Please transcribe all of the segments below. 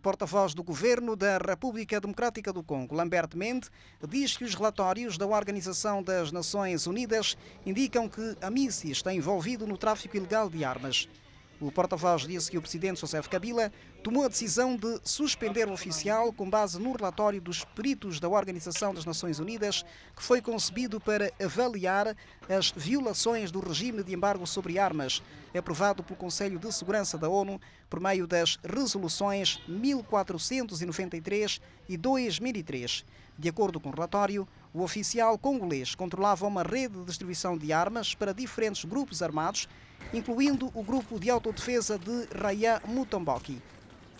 O porta-voz do governo da República Democrática do Congo, Lambert Mende, diz que os relatórios da Organização das Nações Unidas indicam que a MISI está envolvido no tráfico ilegal de armas. O porta-voz disse que o presidente José Kabila tomou a decisão de suspender o oficial com base no relatório dos peritos da Organização das Nações Unidas, que foi concebido para avaliar as violações do regime de embargo sobre armas, é aprovado pelo Conselho de Segurança da ONU por meio das resoluções 1493 e 2003. De acordo com o relatório, o oficial congolês controlava uma rede de distribuição de armas para diferentes grupos armados, incluindo o grupo de autodefesa de Raia Mutomboki.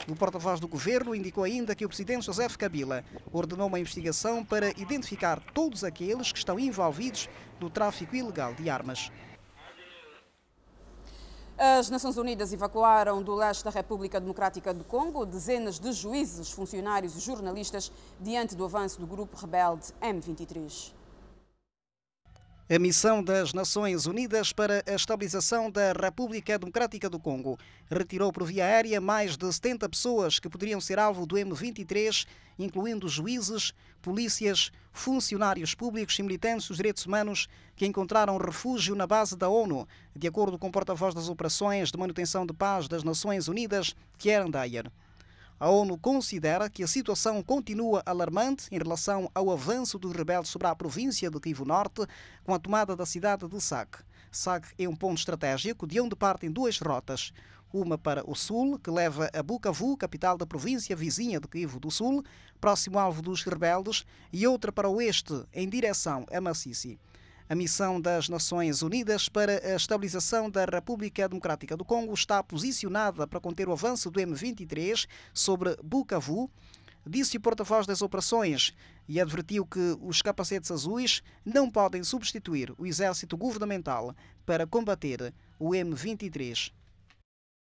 O porta-voz do governo indicou ainda que o presidente José Kabila ordenou uma investigação para identificar todos aqueles que estão envolvidos no tráfico ilegal de armas. As Nações Unidas evacuaram do leste da República Democrática do Congo dezenas de juízes, funcionários e jornalistas diante do avanço do grupo rebelde M23 a missão das Nações Unidas para a Estabilização da República Democrática do Congo retirou por via aérea mais de 70 pessoas que poderiam ser alvo do M23, incluindo juízes, polícias, funcionários públicos e militantes dos direitos humanos que encontraram refúgio na base da ONU, de acordo com o porta-voz das operações de manutenção de paz das Nações Unidas, Kieran Dyer. A ONU considera que a situação continua alarmante em relação ao avanço dos rebeldes sobre a província do Kivu Norte com a tomada da cidade de Sak. Sak é um ponto estratégico de onde partem duas rotas. Uma para o sul, que leva a Bukavu, capital da província vizinha do Kivu do Sul, próximo alvo dos rebeldes, e outra para o este, em direção a Massissi. A missão das Nações Unidas para a estabilização da República Democrática do Congo está posicionada para conter o avanço do M23 sobre Bukavu, disse o porta-voz das operações e advertiu que os capacetes azuis não podem substituir o exército governamental para combater o M23